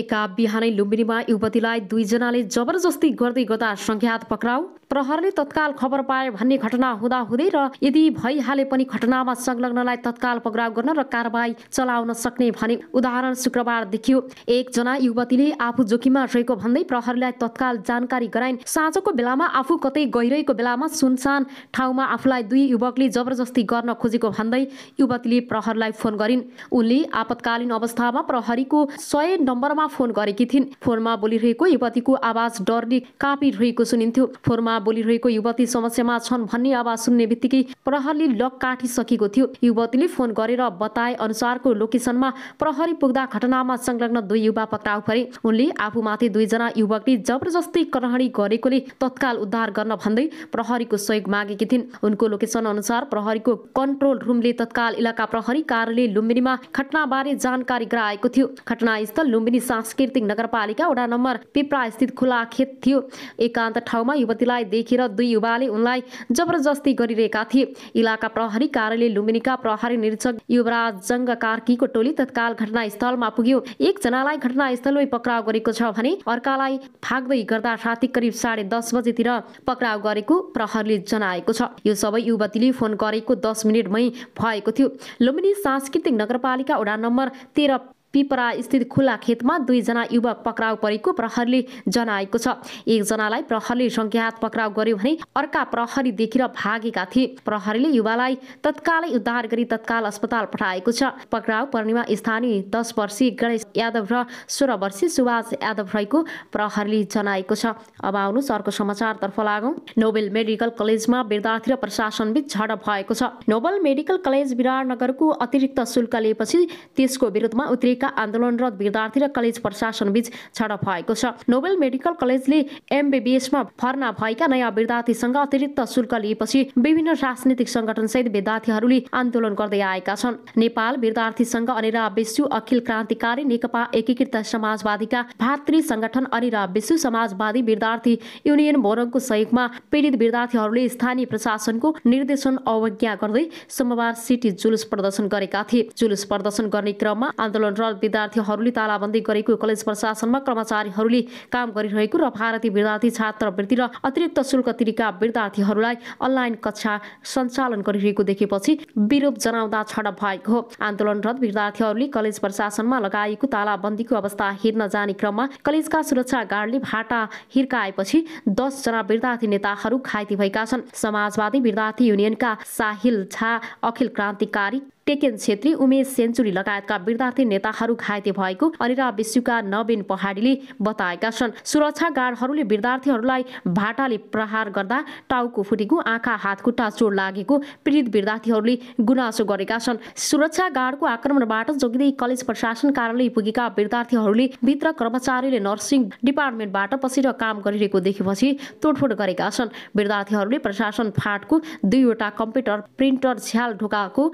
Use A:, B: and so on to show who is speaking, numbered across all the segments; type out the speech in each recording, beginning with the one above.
A: एका बिहानै लुम्बिनीमा युवतीलाई दुईजनाले जबरजस्ती गर्दै गर्दा संख्यात पक्राउ प्रहरले तत्काल खबर पाए भन्ने घटना हुँदाहुँदै र यदि भइहाले पनि घटनामा संलग्नलाई तत्काल पक्राउ गर्न र कारवाही चलाउन सक्ने भने उदाहरण शुक्रबार देखियो एकजना युवतीले आफू जोखिममा रहेको भन्दै प्रहरीलाई तत्काल जानकारी गराइन् साँझको बेलामा आफू कतै गइरहेको बेलामा सुनसान ठाउँमा आफूलाई दुई युवकले जबरजस्ती गर्न खोजेको भन्दै युवतीले प्रहरलाई फोन गरिन् उनले आपतकालीन अवस्थामा प्रहरीको सय नम्बरमा फोन गरेकी थिइन् फोनमा बोलिरहेको युवतीको आवाज डरले काँपिरहेको सुनिन्थ्यो फोनमा बोलिरहेको युवती समस्यामा छन् भन्ने आवाज सुन्ने बित्तिकै प्रहरले लक काटिसकेको थियो युवतीले फोन गरेर बताए अनुसारको लोकेसनमा प्रहरी पुग्दा घटनामा संलग्न दुई युवा पक्राउ परे उनले आफूमाथि दुईजना युवकले जबरजस्ती करहणी गरेकोले तत्काल उद्धार गर्न भन्दै प्रहरीको सहयोग मागेकी थिइन् उनको लोकेसन अनुसार प्रहरीको कन्ट्रोल रुमले तत्काल इलाका प्रहरी कार्यालय लुम्बिनीमा घटनाबारे जानकारी गराएको थियो घटनास्थल लुम्बिनी सांस्कृतिक नगरपालिका वडा नम्बर पिप्रा स्थित खुला खेत थियो एकान्त ठाउँमा युवतीलाई देखेर दुई युवाले उनलाई जबरजस्ती गरिरहेका थिए इलाका प्रहरी कार्यालय लुम्बिनीका प्रहरी निरीक्षक युवराज जङ्ग कार्कीको टोली तत्काल घटनास्थलमा पुग्यो एकजनालाई घटनास्थलमै पक्राउ गरेको छ भने अर्कालाई फाग्दै गर्दा राति करिब साढे दस बजेतिर पक्राउ गरेको प्रहरीले जनाएको छ यो सबै युवतीले फोन गरेको दस मिनटमै भएको थियो लुम्बिनी सांस्कृतिक नगरपालिका वडा नम्बर तेह्र पिपरा स्थित खुला खेतमा दुईजना युवक पक्राउ परेको प्रहरीले जनाएको छ एकजनालाई प्रहरीले सङ्ख्यात पक्राउ गर्यो भने अर्का प्रहरी देखेर भागेका थिए प्रहरीले युवालाई तत्कालै उद्धार गरी तत्काल अस्पताल पठाएको छ पक्राउ पर्नेमा स्थानीय दस वर्षीय गणेश यादव र सोह्र वर्षीय सुभाष यादव रहेको प्रहरीले जनाएको छ अब आउनुहोस् अर्को समाचारतर्फ लागौँ नोबेल मेडिकल कलेजमा विद्यार्थी र प्रशासनबीच झडप भएको छ नोबेल मेडिकल कलेज विराटनगरको अतिरिक्त शुल्क लिएपछि त्यसको विरुद्धमा उत्र गरिएका आन्दोलनरत विद्यार्थी र कलेज प्रशासन बीच झडप भएको छ नोबेल मेडिकल कलेजले एमबिबिएसमा भर्ना भएका नयाँ विद्यार्थीसँग अतिरिक्त शुल्क लिएपछि विभिन्न राजनीतिक संगठन सहित विद्यार्थीहरूले आन्दोलन गर्दै आएका छन् नेपाल विद्यार्थी सङ्घ अनिरा विश्व अखिल क्रान्तिकारी नेकपा एकीकृत समाजवादीका भातृ संगठन अनि विश्व समाजवादी विद्यार्थी युनियन मोरङको सहयोगमा पीडित विद्यार्थीहरूले स्थानीय प्रशासनको निर्देशन अवज्ञा गर्दै सोमबार सिटी जुलुस प्रदर्शन गरेका थिए जुलुस प्रदर्शन गर्ने क्रममा आन्दोलनरत विद्यार्थीहरूले तालाबन्दी गरेको कलेज प्रशासनमा कर्मचारीहरूले काम गरिरहेको र भारतीय विद्यार्थी छात्रवृत्ति र अतिरिक्त शुल्क तिरेका विद्यार्थीहरूलाई अनलाइन कक्षा सञ्चालन गरिरहेको देखेपछि विरोध जनाउँदा छडप भएको हो आन्दोलनरत विद्यार्थीहरूले कलेज प्रशासनमा लगाएको तालाबन्दीको अवस्था हेर्न जाने क्रममा कलेजका सुरक्षा गार्डले भाटा हिर्काएपछि दसजना विद्यार्थी नेताहरू घाइते भएका छन् समाजवादी विद्यार्थी युनियनका साहिल झा अखिल क्रान्तिकारी टेकेन छेत्री उमेश सेन्चुरी लगायतका विद्यार्थी नेताहरू घाइते भएको अनिरा विश्वका नवीन पहाडीले बताएका छन् सुरक्षा गार्डहरूले विद्यार्थीहरूलाई भाटाले प्रहार गर्दा टाउको फुटेको आँखा हातखुट्टा चोट लागेको पीडित विद्यार्थीहरूले गुनासो गरेका छन् सुरक्षा गार्डको आक्रमणबाट जोगिँदै कलेज प्रशासन कार्यालय पुगेका विद्यार्थीहरूले भित्र कर्मचारीले नर्सिङ डिपार्टमेन्टबाट पसेर काम गरिरहेको देखेपछि तोडफोड गरेका छन् विद्यार्थीहरूले प्रशासन फाटको दुईवटा कम्प्युटर प्रिन्टर झ्याल ढोकाको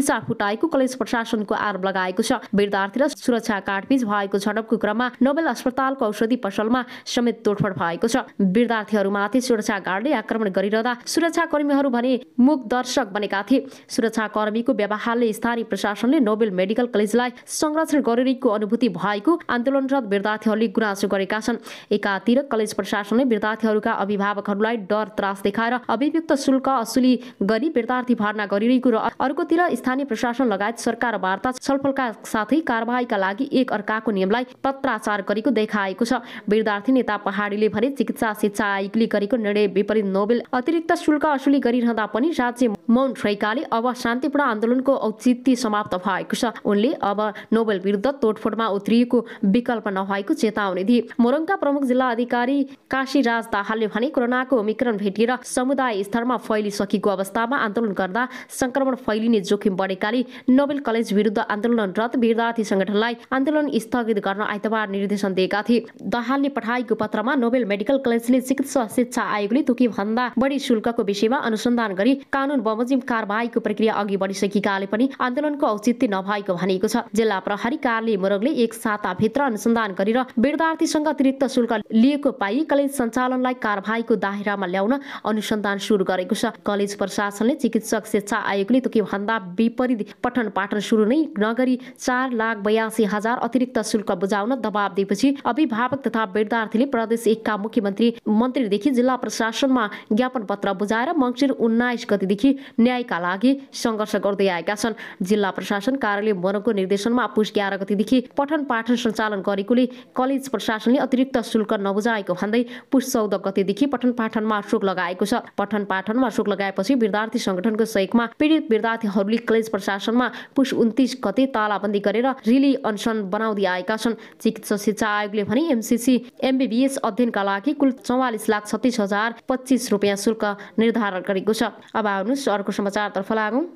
A: सिसा फुटाएको कलेज प्रशासनको आरोप लगाएको छ वृद्धार्थी र सुरक्षा काटबीच भएको झडपको क्रममा नोबेल अस्पतालको औषधि पसलमा समेत तोडफोड भएको छ विद्यार्थीहरूमाथि सुरक्षा गार्डले आक्रमण गरिरहँदा कर्मीहरू भने मुख दर्शक बनेका थिए सुरक्षाकर्मीको व्यवहारले स्थानीय प्रशासनले नोबेल मेडिकल कलेजलाई संरक्षण गरिरहेको अनुभूति भएको आन्दोलनरत विद्यार्थीहरूले गुनासो गरेका छन् एकातिर कलेज प्रशासनले विद्यार्थीहरूका अभिभावकहरूलाई डर त्रास देखाएर अभिव्यक्त शुल्क असुली गरी विद्यार्थी भर्ना गरिरहेको र अर्कोतिर स्थानीय स्थानीय प्रशासन लगायत सरकार वार्ता छलफलका साथै कारवाहीका लागि एक अर्काको नियमलाई पत्राचार गरेको देखाएको छ विद्यार्थी नेता पहाडीले भने चिकित्सा शिक्षा आयोगले गरेको निर्णय विपरीत नोबेल अतिरिक्त शुल्क असुली गरिरहँदा पनि राज्य मौन रहेकाले अब शान्तिपूर्ण आन्दोलनको औचित्य समाप्त भएको छ उनले अब नोबेल विरुद्ध तोडफोडमा उत्रिएको विकल्प नभएको चेतावनी दिए मोरङका प्रमुख जिल्ला अधिकारी काशी राज दाहालले भने कोरोनाको ओमिक्रण भेटिएर समुदाय स्तरमा फैलिसकेको अवस्थामा आन्दोलन गर्दा संक्रमण फैलिने जोखिम जोखिम बढेकाले नोबेल कलेज विरुद्ध आन्दोलनरत विद्यार्थी संगठनलाई आन्दोलन स्थगित गर्न आइतबार निर्देशन दिएका थिए दहालले पठाएको पत्रमा नोबेल मेडिकल कलेजले चिकित्सा शिक्षा आयोगले तोकी भन्दा बढी शुल्कको विषयमा अनुसन्धान गरी कानुन बमोजिम कारवाहीको प्रक्रिया अघि बढिसकेकाले पनि आन्दोलनको औचित्य नभएको भनिएको छ जिल्ला प्रहरी कार्यालय मोरगले एक साताभित्र अनुसन्धान गरेर विद्यार्थीसँग अतिरिक्त शुल्क लिएको पाइ कलेज सञ्चालनलाई कारवाहीको दायरामा ल्याउन अनुसन्धान सुरु गरेको छ कलेज प्रशासनले चिकित्सक शिक्षा आयोगले तोकी भन्दा विपरीत पठन पाठन सुरु नै नगरी चार लाख बयासी हजार अतिरिक्त शुल्क बुझाउन दबाव दिएपछि अभिभावक तथा विद्यार्थीले प्रदेश एकका मुख्यमन्त्री मन्त्रीदेखि जिल्ला प्रशासनमा ज्ञापन पत्र बुझाएर मङ्सिर उन्नाइस गतिदेखि न्यायका लागि सङ्घर्ष गर्दै आएका छन् जिल्ला प्रशासन कार्यालय मनको निर्देशनमा पुष एघार गतिदेखि पठन पाठन सञ्चालन गरेकोले कलेज प्रशासनले अतिरिक्त शुल्क नबुझाएको भन्दै पुष चौध गतिदेखि पठन पाठनमा शोक लगाएको छ पठन पाठनमा शोक लगाएपछि विद्यार्थी सङ्गठनको सहयोगमा पीडित विद्यार्थीहरूले कलेज प्रशासनमा पुष उन्तिस गते तालाबन्दी गरेर रिली अनसन बनाउँदै आएका छन् चिकित्सा शिक्षा आयोगले भने एमसिसी एमबिबिएस अध्ययनका लागि कुल चौवालिस लाख छत्तिस हजार पच्चिस रुपियाँ शुल्क निर्धारण गरेको छ अब आउनुहोस् अर्को समाचारतर्फ लागौँ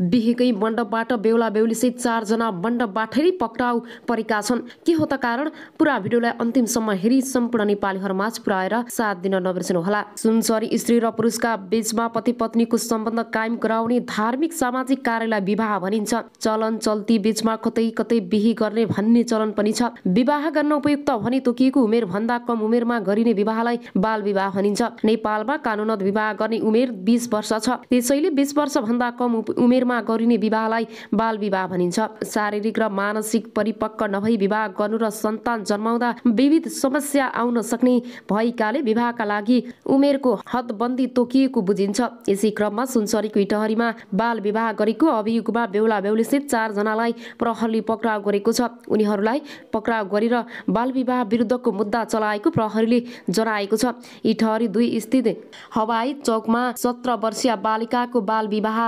A: बिहेकै मण्डपबाट बेहुला बेहुलीसहित चारजना मण्डपबाट नै पक्राउ परेका छन् के हो त कारण पुरा भिडियोलाई अन्तिमसम्म हेरी सम्पूर्ण नेपालीहरूमाझ पुर्याएर साथ दिन नबिर्सिनुहोला सुनसरी स्त्री र पुरुषका बीचमा पति पत्नीको सम्बन्ध कायम गराउने धार्मिक सामाजिक कार्यलाई विवाह भनिन्छ चलन चल्ती बीचमा कतै कतै बिहे गर्ने भन्ने चलन पनि छ विवाह गर्न उपयुक्त भने तोकिएको उमेर भन्दा कम उमेरमा गरिने विवाहलाई बाल विवाह भनिन्छ नेपालमा कानुनत विवाह गर्ने उमेर बिस वर्ष छ त्यसैले बिस वर्ष भन्दा कम उमेर उमेरमा गरिने विवाहलाई बाल विवाह भनिन्छ शारीरिक र मानसिक परिपक्व नभई विवाह गर्नु र सन्तान जन्माउँदा विविध समस्या आउन सक्ने भएकाले विवाहका लागि उमेरको हदबन्दी तोकिएको बुझिन्छ यसै क्रममा सुनसरीको इटहरीमा बाल विवाह गरेको अभियुगमा बेहुला बेहुलीसित चारजनालाई प्रहरीले पक्राउ गरेको छ उनीहरूलाई पक्राउ गरेर बाल विवाह विरुद्धको मुद्दा चलाएको प्रहरीले जनाएको छ इटहरी दुई स्थित हवाई चौकमा सत्र वर्षीय बालिकाको बाल विवाह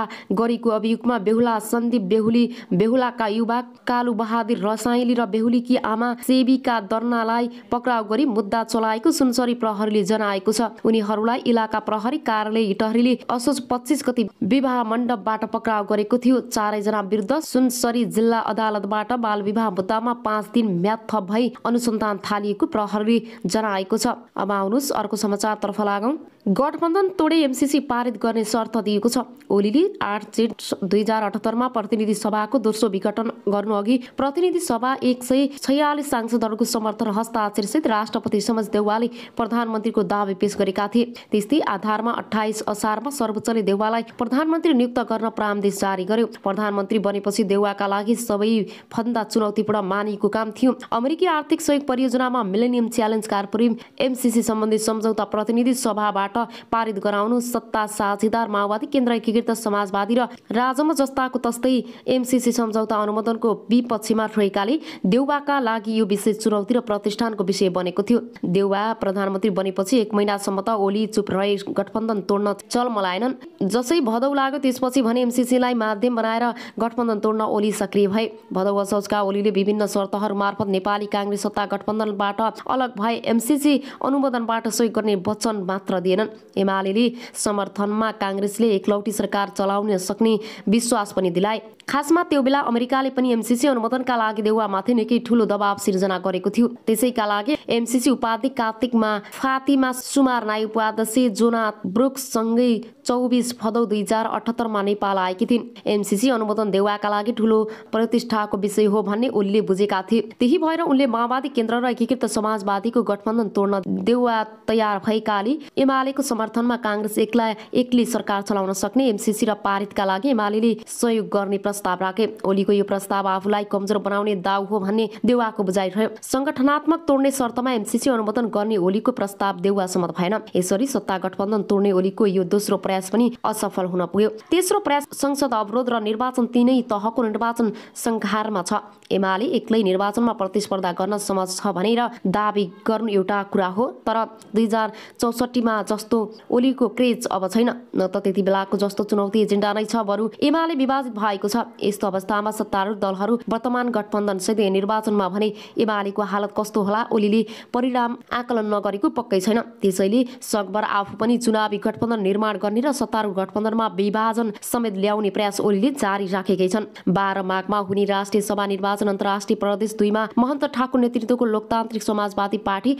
A: गरेको अभियोग युगमा बेहुला सन्दीप बेहुली बेहुलाका युवा कालु बहादुर रसाइली र बेहुलीकी आमा सेबीका दर्नालाई पक्राउ गरी मुद्दा चलाएको सुनसरी प्रहरीले जनाएको छ उनीहरूलाई इलाका प्रहरी कार्यालय इटहरीले असोज पच्चिस गति विवाह मण्डपबाट पक्राउ गरेको थियो चारैजना विरुद्ध सुनसरी जिल्ला अदालतबाट बाल विवाह मुद्दामा पाँच दिन म्याद थप भई अनुसन्धान थालिएको प्रहरीले जनाएको छ अब आउनुहोस् अर्को समाचारतर्फ लागौँ गठबन्धन तोडे एमसिसी पारित गर्ने शर्त दिएको छ ओलीले आठ जेठ दुई हजार अठहत्तरमा प्रतिनिधि सभाको दोस्रो विघटन गर्नुअघि प्रतिनिधि सभा एक सय छयालिस सांसदहरूको समर्थन हस्ताक्षरसहित राष्ट्रपति समाज देउवाले प्रधानमन्त्रीको दावी पेश गरेका थिए त्यस्तै आधारमा अठाइस असारमा सर्वोच्चले देउवालाई प्रधानमन्त्री नियुक्त गर्न प्रामदेश जारी गर्यो प्रधानमन्त्री बनेपछि देउवाका लागि सबै सबैभन्दा चुनौतीपूर्ण मानिएको काम थियो अमेरिकी आर्थिक सहयोग परियोजनामा मिलेनियम च्यालेन्ज कार्पोरेम एमसिसी सम्बन्धी सम्झौता प्रतिनिधि सभाबाट पारित गराउनु सत्ता साझेदार माओवादी केन्द्र एकीकृत समाजवादी र आजम जस्ताको तस्तै एमसिसी सम्झौता अनुमोदनको विपक्षमा रहेकाले देउवाका लागि यो विशेष चुनौती र प्रतिष्ठानको विषय बनेको थियो देउवा प्रधानमन्त्री बनेपछि एक महिनासम्म त ओली चुप रहे गठबन्धन तोड्न चल चलमलाएनन् जसै भदौ लाग्यो त्यसपछि भने एमसिसीलाई माध्यम बनाएर गठबन्धन तोड्न ओली सक्रिय भए भदौ असोजका ओलीले विभिन्न शर्तहरू मार्फत नेपाली काङ्ग्रेस सत्ता गठबन्धनबाट अलग भए एमसिसी अनुमोदनबाट सहयोग गर्ने वचन मात्र दिएनन् एमाले समर्थनमा काङ्ग्रेसले एकलौटी सरकार चलाउन सक्ने विश्वास पनि दिलाए खासमा त्यो बेला अमेरिकाले पनि एमसिसी अनुमोदनका लागि देउवामाथि निकै ठुलो दबाव सिर्जना गरेको थियो त्यसैका लागि एमसिसी उपाध्यक्ष कार्तिकमा फातिमा सुमार नाई उपाध्यक्ष जोना ब्रुक्ससँगै चौबिस फदौ दुई हजार अठहत्तरमा नेपाल आएकी थिइन् एमसिसी अनुमोदन देउवाका लागि ठुलो प्रतिष्ठाको विषय हो भन्ने उनले बुझेका थिए त्यही भएर उनले माओवादी केन्द्र र एकीकृत समाजवादीको गठबन्धन तोड्न देउवा तयार भएकाले एमालेको समर्थनमा काङ्ग्रेस एक्लै एक्लै सरकार चलाउन सक्ने एमसिसी र पारितका लागि एमाले सहयोग गर्ने प्रस्ताव राखे ओलीको यो प्रस्ताव आफूलाई कमजोर बनाउने दाउ हो भन्ने देउवाको बुझाइ रह्यो संगठनात्मक तोड्ने शर्तमा एमसिसी अनुमोदन गर्ने ओलीको प्रस्ताव देउवा सहमत भएन यसरी सत्ता गठबन्धन तोड्ने ओलीको यो दोस्रो प्रयास पनि असफल हुन पुग्यो तेस्रो प्रयास संसद अवरोध र निर्वाचन तिनै तहको निर्वाचन संहारमा छ एमाले एक्लै निर्वाचनमा प्रतिस्पर्धा गर्न समाज छ भनेर दावी गर्नु एउटा कुरा हो तर दुई हजार चौसठीमा जस्तो ओलीको क्रेज अब छैन न त त्यति बेलाको जस्तो चुनौती एजेन्डा नै छ बरु एमाले विभाजित भएको छ यस्तो अवस्थामा सत्तारूढ दलहरू वर्तमान गठबन्धन गठबन्धनसहित निर्वाचनमा भने एमालेको हालत कस्तो होला ओलीले परिणाम आकलन नगरेको पक्कै छैन त्यसैले सकभर आफू पनि चुनावी गठबन्धन निर्माण गर्ने र सत्तारूढ गठबन्धनमा विभाजन समेत ल्याउने प्रयास ओलीले जारी राखेकै छन् बाह्र माघमा हुने राष्ट्रिय सभा निर्वाचन अन्तर्राष्ट्रिय प्रदेश दुईमा महन्त ठाकुर नेतृत्वको लोकतान्त्रिक समाजवादी पार्टी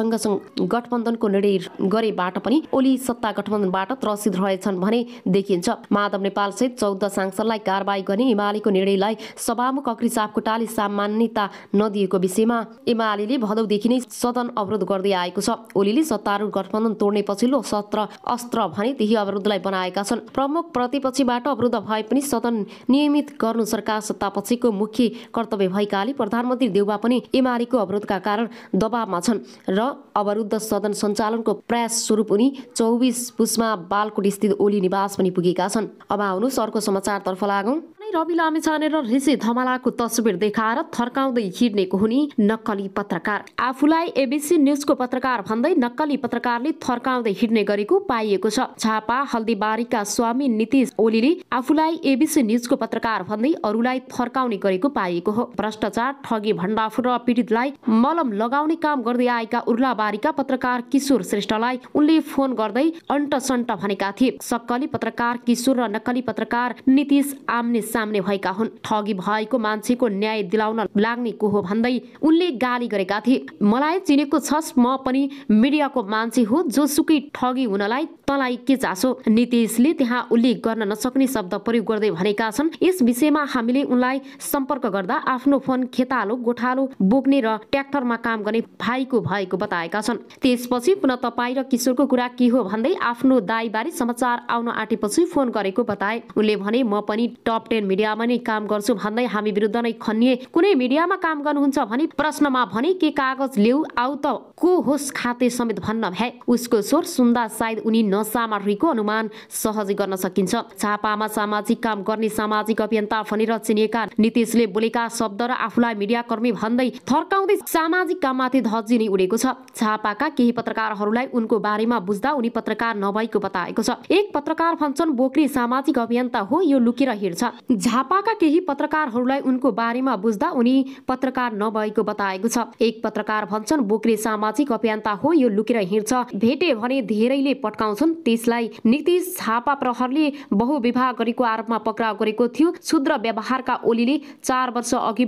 A: सँगसँग गठबन्धनको निर्णय गरेबाट पनि ओली सत्ता गठबन्धनबाट त्रसित रहेछन् भने देखिन्छ माधव नेपाल नेपालसहित चौध सांसदलाई कारवाही गर्ने एमालेको निर्णयलाई सभामुख अग्री सापकोटाले सामान्यता नदिएको विषयमा एमाले भदौदेखि नै सदन अवरोध गर्दै आएको छ ओलीले सत्तारूढ गठबन्धन तोड्ने पछिल्लो सत्र अस्त्र भने त्यही अवरोधलाई बनाएका छन् प्रमुख प्रतिपक्षीबाट अवरुद्ध भए पनि सदन नियमित गर्नु सरकार सत्तापछिको मुख्य कर्तव्य भएकाले प्रधानमन्त्री देउबा पनि एमालेको अवरोधका कारण दबावमा छन् र अवरुद्ध सदन सञ्चालनको प्रयास स्वरूप उनी चौबिस पुसमा बालकोट स्थित ओली निवास पनि पुगेका छन् अब आउनु सरको समाचारतर्फ लागौँ रवि लामे र ऋषि धमालाको तस्विर देखाएर थर्काउँदै हिँड्नेको हुने नक्कली पत्रकार आफूलाई एबिसी न्युजको पत्रकार भन्दै नक्कली पत्रकारले थर्काउँदै हिँड्ने गरेको पाइएको छ छापा हल्दीबारीका स्वामी नितिश ओलीले आफूलाई एबिसी न्युजको पत्रकार भन्दै अरूलाई थर्काउने गरेको पाइएको हो भ्रष्टाचार ठगी भण्डाफुर र पीडितलाई मलम लगाउने काम गर्दै आएका उर्लाबारीका पत्रकार किशोर श्रेष्ठलाई उनले फोन गर्दै अन्टसन्ट भनेका थिए सक्कली पत्रकार किशोर र नक्कली पत्रकार नितिश आम्ने सामने भएका हुन् ठगी भएको मान्छेको न्याय दिलाउन लाग्ने को हो भन्दै उनले गाली गरेका थिए मलाई चिनेको छ म पनि मिडियाको मान्छे हो जोसुकै ठगी हुनलाई तलाई के चासो नितिशले त्यहाँ उल्लेख गर्न नसक्ने शब्द प्रयोग गर्दै भनेका छन् यस विषयमा हामीले उनलाई सम्पर्क गर्दा आफ्नो फोन खेतालो गोठालो बोक्ने र ट्र्याक्टरमा काम गर्ने भाइको भएको बताएका छन् त्यसपछि पुनः तपाईँ र किशोरको कुरा के हो भन्दै आफ्नो दाईबारे समाचार आउन आँटेपछि फोन गरेको बताए उनले भने म पनि टप टेन मिडियामा नै काम गर्छु भन्दै हामी विरुद्ध नै खनिए कुनै मिडियामा काम गर्नुहुन्छ भने प्रश्नमा भने के कागज ल्याऊ आउ त को होस् खाते समेत भन्न भ्याए उसको स्वर सुन्दा सायद उनी न नसामा अनुमान सहजै गर्न सकिन्छ छापामा सामाजिक काम गर्ने सामाजिक अभियन्ता भनेर चिनिएका नितिशले बोलेका शब्द र आफूलाई मिडियाकर्मी भन्दै थर्काउँदै सामाजिक काममाथि धजी नै उडेको छ छापाका केही पत्रकारहरूलाई उनको बारेमा बुझ्दा उनी पत्रकार नभएको बताएको छ एक पत्रकार भन्छन् बोक्री सामाजिक अभियन्ता हो यो लुकेर हिँड्छ झापाका केही पत्रकारहरूलाई उनको बारेमा बुझ्दा उनी पत्रकार नभएको बताएको छ एक पत्रकार भन्छन् बोक्री सामाजिक अभियन्ता हो यो लुकेर हिँड्छ भेटे भने धेरैले पट्काउँछन् त्यसलाई नीतिश छापा प्रहरले बहुविवाह गरेको आरोपमा पक्राउ गरेको थियो क्षुद्र व्यवहारका ओलीले चार वर्ष अघि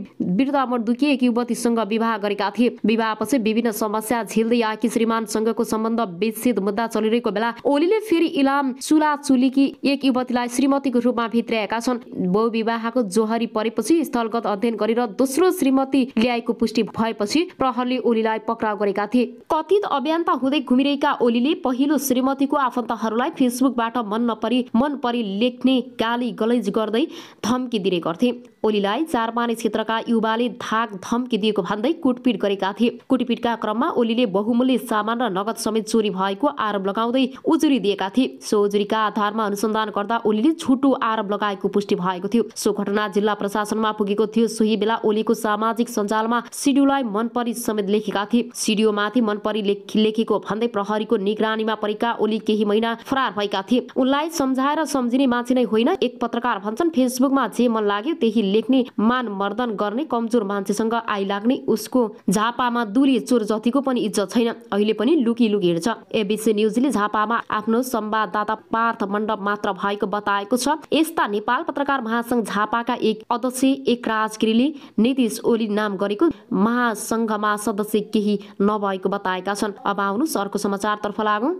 A: दुखी एक युवतीसँग विवाह गरेका थिए विवाहपछि विभिन्न समस्या झेल्दै आएकी श्रीमानसँगको सम्बन्ध विच्छेद मुद्दा चलिरहेको बेला ओलीले फेरि इलाम चुला चुलीकी एक युवतीलाई श्रीमतीको रूपमा भित्र्याएका छन् बहुविवाहको जोहरी परेपछि स्थलगत अध्ययन गरेर दोस्रो श्रीमती ल्याएको पुष्टि भएपछि प्रहरले ओलीलाई पक्राउ गरेका थिए कथित अभियन्ता हुँदै घुमिरहेका ओलीले पहिलो श्रीमतीको आफन्तहरूलाई फेसबुकबाट मन नपरी मन परी लेख्ने गाली गलैज गर्दै धम्की दिने गर्थे ओलीलाई चारमाने क्षेत्रका युवाले धाक धम्की दिएको भन्दै कुटपिट गरेका थिए कुटपिटका क्रममा ओलीले बहुमूल्य सामान र नगद समेत चोरी भएको आरोप लगाउँदै उजुरी दिएका थिए सो उजुरीका आधारमा अनुसन्धान गर्दा ओलीले छुटो आरोप लगाएको पुष्टि भएको थियो सो घटना जिल्ला प्रशासनमा पुगेको थियो सोही बेला ओलीको सामाजिक सञ्जालमा सिडिओलाई मनपरी समेत लेखेका थिए मन मनपरी लेखेको भन्दै प्रहरीको निगरानीमा परेका ओली केही महिना फरार भएका थिए उनलाई सम्झाएर सम्झिने मान्छे नै होइन एक पत्रकार भन्छन् फेसबुकमा जे मन लाग्यो त्यही लेख्ने मान मर्दन गर्ने कमजोर मान्छेसँग आइलाग्ने उसको झापामा दुली चोर जतिको पनि इज्जत छैन अहिले पनि लुकी लुकी हिँड्छ एबिसी न्युजले झापामा आफ्नो संवाददाता पार्थ मण्डप मात्र भएको बताएको छ यस्ता नेपाल पत्रकार महासङ्घ झापाका एक अध्यक्ष एक राजगिरीले नीतिश ओली नाम गरेको महासङ्घमा सदस्य केही नभएको बताएका छन् अब आउनु अर्को समाचारतर्फ लागौँ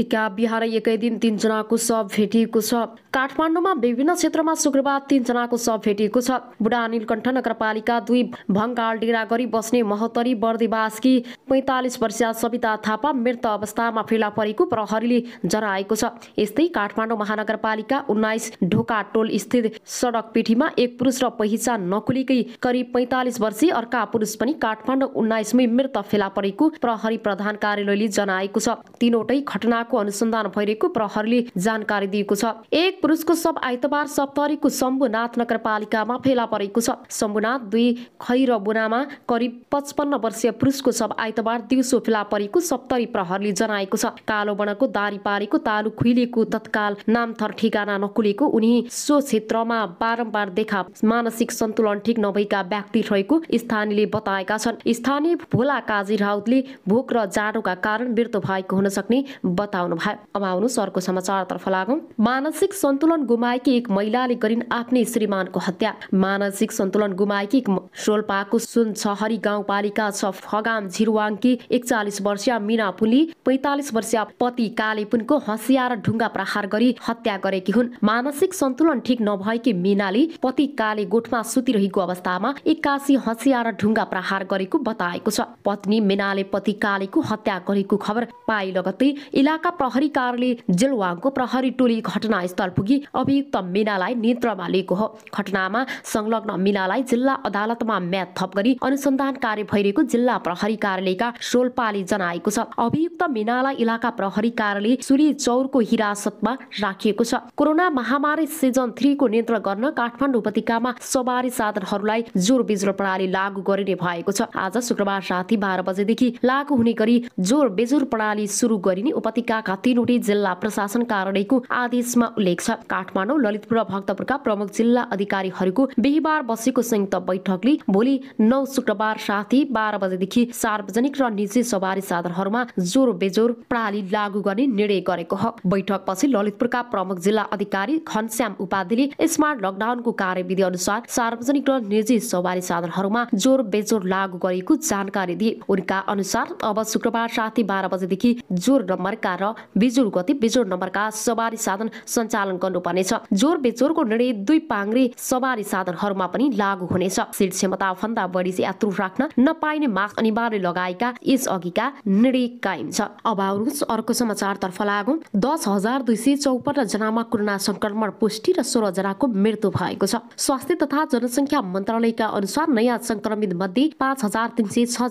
A: एका बिहार एकै दिन तिनजनाको शव भेटिएको छ काठमाडौँमा विभिन्न क्षेत्रमा शुक्रबार तिनजनाको शव भेटिएको छ बुढा नीलकण्ठ नगरपालिका दुई भङ्गाल डेरा गरी बस्ने महतरी बर्दिवासकी पैँतालिस वर्षीय सविता थापा मृत अवस्थामा फेला परेको प्रहरीले जनाएको छ यस्तै काठमाडौँ महानगरपालिका उन्नाइस ढोका टोल स्थित सडक पिठीमा एक पुरुष र पहिचान नखुलेकै करिब पैँतालिस वर्षीय अर्का पुरुष पनि काठमाडौँ उन्नाइसमै मृत फेला परेको प्रहरी प्रधान कार्यालयले जनाएको छ तिनवटै घटना घटनाको अनुसन्धान भइरहेको प्रहरले जानकारी दिएको छ एक पुरुषको सब आइतबार सप्तरीको शम्भुनाथ नगरपालिकामा फेला परेको छ शम्भुनाथ दुई खै र बुनामा करिब पचपन्न वर्षीय पुरुषको सब आइतबार दिउँसो फेला परेको सप्तरी प्रहरले जनाएको छ कालो बनाको दारी पारेको तालु खुइलिएको तत्काल नामथर ठेगाना नखुलेको उनी सो क्षेत्रमा बारम्बार देखा मानसिक सन्तुलन ठिक नभएका व्यक्ति रहेको स्थानीयले बताएका छन् स्थानीय भोला काजी राउतले भोक र जाडोका कारण मृत्यु भएको हुन सक्ने बता बताउनु भयो अब आउनु सरको समाचारतर्फ लागौँ मानसिक सन्तुलन गुमाएकी एक महिलाले गरिन् आफ्नै श्रीमानको हत्या मानसिक सन्तुलन गुमाएकी सोल्पाको सुन छहरी गाउँपालिका छ फगाम झिरवाङकी एकचालिस वर्षीय मिना पुली पैँतालिस वर्षीय पति काले पुनको हँसिया र ढुङ्गा प्रहार गरी हत्या गरेकी हुन् मानसिक सन्तुलन ठिक नभएकी मिनाले पति काले गोठमा सुतिरहेको अवस्थामा एक्कासी हँसिया र ढुङ्गा प्रहार गरेको बताएको छ पत्नी मिनाले पति कालेको हत्या गरेको खबर पाए लगत्तै जिल्लाका कार्यालय जेलवाङको प्रहरी टोली घटनास्थल पुगी अभियुक्त मिनालाई नियन्त्रणमा लिएको हो घटनामा संलग्न मिनालाई जिल्ला अदालतमा म्याद थप गरी अनुसन्धान कार्य भइरहेको जिल्ला प्रहरी कार्यालयका सोल्पाले जनाएको छ अभियुक्त मिनालाई इलाका प्रहरी कार्यालय सूर्य चौरको हिरासतमा राखिएको छ कोरोना महामारी सिजन थ्रीको नियन्त्रण गर्न काठमाडौँ उपत्यकामा सवारी साधनहरूलाई जोर बिजोर प्रणाली लागू गरिने भएको छ आज शुक्रबार राति बाह्र बजेदेखि लागू हुने गरी जोर बेजोर प्रणाली सुरु गरिने उपत्यका नगरपालिकाका तीनवटै जिल्ला प्रशासन कार्यालयको आदेशमा उल्लेख छ काठमाडौँ ललितपुर र भक्तपुरका प्रमुख जिल्ला अधिकारीहरूको बिहिबार बसेको संयुक्त बैठकले भोलि नौ शुक्रबार साथी बाह्र बजेदेखि सार्वजनिक र निजी सवारी साधनहरूमा जोर बेजोर प्रणाली लागू गर्ने निर्णय गरेको हो बैठकपछि ललितपुरका प्रमुख जिल्ला अधिकारी घनश्याम उपाधिले स्मार्ट लकडाउनको कार्यविधि अनुसार सार्वजनिक र निजी सवारी साधनहरूमा जोर बेजोर लागू गरिएको जानकारी दिए उनका अनुसार अब शुक्रबार साथी बाह्र बजेदेखि जोर नम्बरका र गति बिजुर नम्बरका सवारी साधन सञ्चालन गर्नुपर्नेछ जोर बेचोरको निर्णय दुई पाङ्रे सवारी साधनहरूमा पनि लागू हुनेछ सिट क्षमता भन्दा बढी यात्रु राख्न नपाइने मास्क अनिवार्य लगाएका यस अघिका निर्णय कायम छ अब आउनुहोस् अर्को समाचारतर्फ लागौँ दस हजार दुई सय चौपन्न जनामा कोरोना संक्रमण पुष्टि र सोह्र जनाको मृत्यु भएको छ स्वास्थ्य तथा जनसङ्ख्या मन्त्रालयका अनुसार नयाँ संक्रमित मध्ये पाँच हजार तिन सय छ